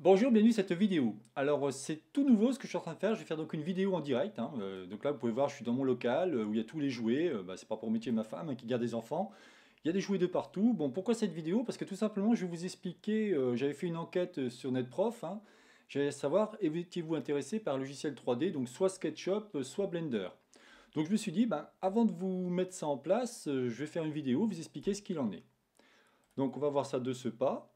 Bonjour, bienvenue à cette vidéo. Alors euh, c'est tout nouveau ce que je suis en train de faire, je vais faire donc une vidéo en direct. Hein. Euh, donc là vous pouvez voir je suis dans mon local euh, où il y a tous les jouets, bah, c'est pas pour métier ma femme hein, qui garde des enfants. Il y a des jouets de partout. Bon pourquoi cette vidéo Parce que tout simplement je vais vous expliquer, j'avais fait une enquête sur NetProf, hein. j'allais savoir étiez-vous intéressé par logiciel 3D, donc soit SketchUp, soit Blender. Donc je me suis dit, ben, avant de vous mettre ça en place, je vais faire une vidéo, vous expliquer ce qu'il en est. Donc on va voir ça de ce pas.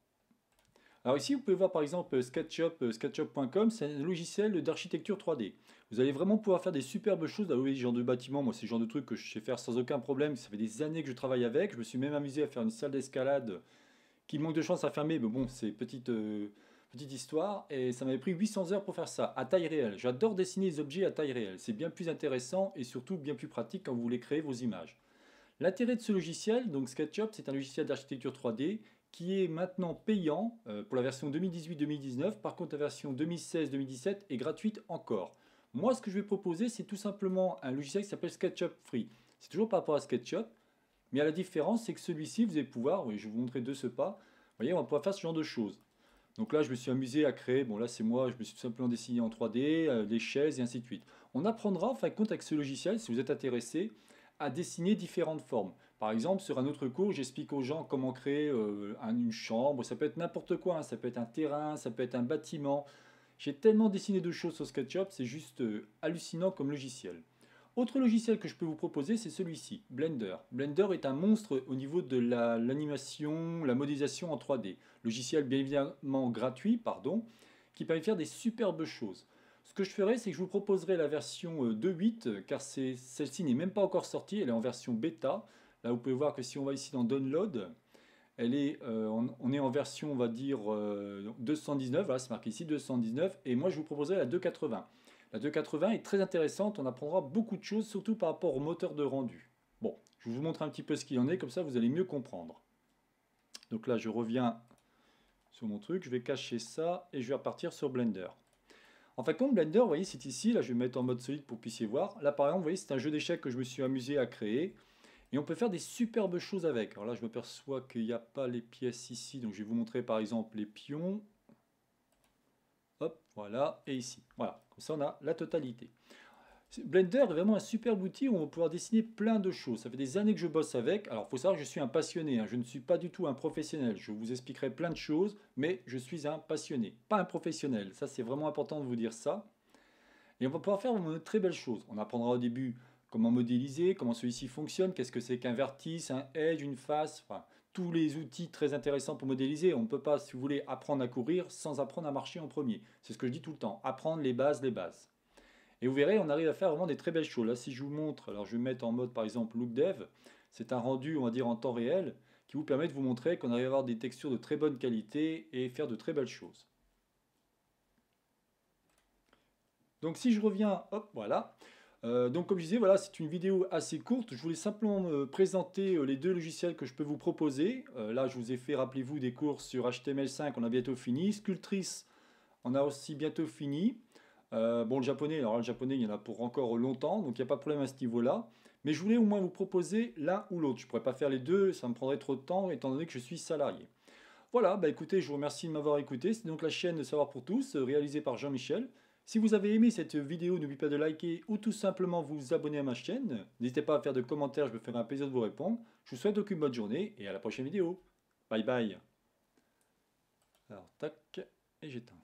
Alors ici, vous pouvez voir par exemple euh, SketchUp, euh, SketchUp.com, c'est un logiciel d'architecture 3D. Vous allez vraiment pouvoir faire des superbes choses voyez ah le genre de bâtiment. Moi, c'est le genre de truc que je sais faire sans aucun problème. Ça fait des années que je travaille avec. Je me suis même amusé à faire une salle d'escalade qui manque de chance à fermer. Mais bon, c'est petite, euh, petite histoire. Et ça m'avait pris 800 heures pour faire ça, à taille réelle. J'adore dessiner les objets à taille réelle. C'est bien plus intéressant et surtout bien plus pratique quand vous voulez créer vos images. L'intérêt de ce logiciel, donc SketchUp, c'est un logiciel d'architecture 3D qui est maintenant payant euh, pour la version 2018-2019. Par contre, la version 2016-2017 est gratuite encore. Moi, ce que je vais proposer, c'est tout simplement un logiciel qui s'appelle SketchUp Free. C'est toujours par rapport à SketchUp, mais à la différence, c'est que celui-ci, vous allez pouvoir, je vais vous montrer de ce pas, vous voyez, on va pouvoir faire ce genre de choses. Donc là, je me suis amusé à créer, bon là c'est moi, je me suis simplement dessiné en 3D, des euh, les chaises et ainsi de suite. On apprendra, en fin de compte, avec ce logiciel, si vous êtes intéressé, à dessiner différentes formes. Par exemple, sur un autre cours, j'explique aux gens comment créer euh, une chambre, ça peut être n'importe quoi, hein. ça peut être un terrain, ça peut être un bâtiment. J'ai tellement dessiné de choses sur SketchUp, c'est juste euh, hallucinant comme logiciel. Autre logiciel que je peux vous proposer, c'est celui-ci, Blender. Blender est un monstre au niveau de l'animation, la, modélisation en 3D. Logiciel bien évidemment gratuit, pardon, qui permet de faire des superbes choses. Ce que je ferai, c'est que je vous proposerai la version 2.8, euh, car celle-ci n'est même pas encore sortie, elle est en version bêta. Là, vous pouvez voir que si on va ici dans Download, elle est, euh, on, est en version, on va dire, 219, euh, voilà, c'est marqué ici, 219, et moi, je vous proposerai la 280. La 280 est très intéressante, on apprendra beaucoup de choses, surtout par rapport au moteur de rendu. Bon, je vous montre un petit peu ce qu'il en est, comme ça, vous allez mieux comprendre. Donc là, je reviens sur mon truc, je vais cacher ça, et je vais repartir sur Blender. En fin Blender, vous voyez, c'est ici. Là, je vais mettre en mode solide pour que vous puissiez voir. Là, par exemple, vous voyez, c'est un jeu d'échecs que je me suis amusé à créer. Et on peut faire des superbes choses avec. Alors là, je m'aperçois qu'il n'y a pas les pièces ici. Donc, je vais vous montrer, par exemple, les pions. Hop, voilà. Et ici. Voilà. Comme ça, on a la totalité. Blender est vraiment un super outil où on va pouvoir dessiner plein de choses. Ça fait des années que je bosse avec. Alors, faut savoir que je suis un passionné. Hein. Je ne suis pas du tout un professionnel. Je vous expliquerai plein de choses, mais je suis un passionné, pas un professionnel. Ça, c'est vraiment important de vous dire ça. Et on va pouvoir faire de très belles choses. On apprendra au début comment modéliser, comment celui-ci fonctionne, qu'est-ce que c'est qu'un vertice, un edge, une face, enfin, tous les outils très intéressants pour modéliser. On ne peut pas, si vous voulez, apprendre à courir sans apprendre à marcher en premier. C'est ce que je dis tout le temps, apprendre les bases, les bases. Et vous verrez, on arrive à faire vraiment des très belles choses. Là, si je vous montre, alors je vais mettre en mode par exemple Look Dev, c'est un rendu, on va dire, en temps réel, qui vous permet de vous montrer qu'on arrive à avoir des textures de très bonne qualité et faire de très belles choses. Donc si je reviens, hop, voilà. Euh, donc comme je disais, voilà, c'est une vidéo assez courte. Je voulais simplement me présenter euh, les deux logiciels que je peux vous proposer. Euh, là, je vous ai fait, rappelez-vous, des cours sur HTML5, on a bientôt fini. Sculptrice, on a aussi bientôt fini. Euh, bon, le japonais, alors le japonais, il y en a pour encore longtemps, donc il n'y a pas de problème à ce niveau-là. Mais je voulais au moins vous proposer l'un ou l'autre. Je ne pourrais pas faire les deux, ça me prendrait trop de temps, étant donné que je suis salarié. Voilà, bah écoutez, je vous remercie de m'avoir écouté. C'est donc la chaîne de Savoir pour tous, euh, réalisée par Jean-Michel. Si vous avez aimé cette vidéo, n'oubliez pas de liker ou tout simplement vous abonner à ma chaîne. N'hésitez pas à faire de commentaires, je me ferai un plaisir de vous répondre. Je vous souhaite donc une bonne journée et à la prochaine vidéo. Bye bye. Alors, tac, et j'éteins.